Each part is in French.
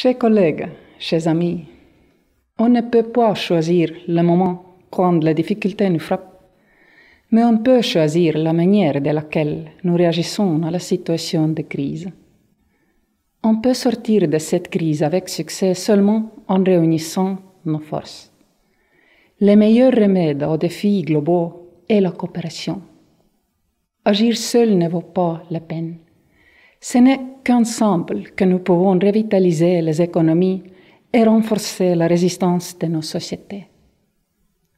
Chers collègues, chers amis, on ne peut pas choisir le moment quand les difficultés nous frappent, mais on peut choisir la manière de laquelle nous réagissons à la situation de crise. On peut sortir de cette crise avec succès seulement en réunissant nos forces. Le meilleur remède aux défis globaux est la coopération. Agir seul ne vaut pas la peine. Ce n'est qu'ensemble que nous pouvons revitaliser les économies et renforcer la résistance de nos sociétés.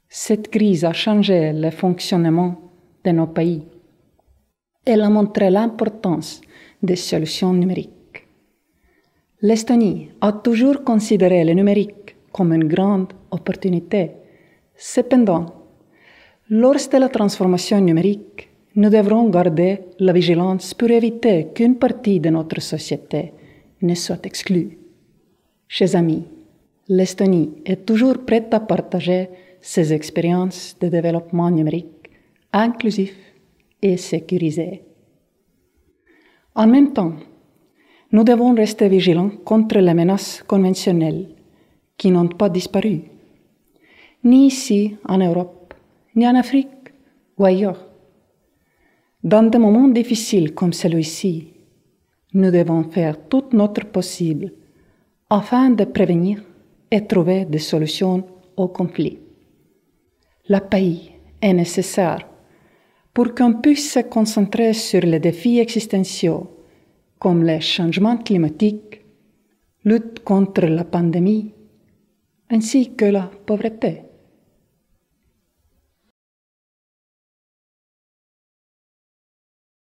Cette crise a changé le fonctionnement de nos pays. Elle a montré l'importance des solutions numériques. L'Estonie a toujours considéré le numérique comme une grande opportunité. Cependant, lors de la transformation numérique, nous devrons garder la vigilance pour éviter qu'une partie de notre société ne soit exclue. Chers amis, l'Estonie est toujours prête à partager ses expériences de développement numérique inclusif et sécurisé. En même temps, nous devons rester vigilants contre les menaces conventionnelles qui n'ont pas disparu, ni ici en Europe, ni en Afrique ou ailleurs. Dans des moments difficiles comme celui-ci, nous devons faire tout notre possible afin de prévenir et trouver des solutions aux conflits. La paix est nécessaire pour qu'on puisse se concentrer sur les défis existentiels comme les changements climatiques, lutte contre la pandémie, ainsi que la pauvreté.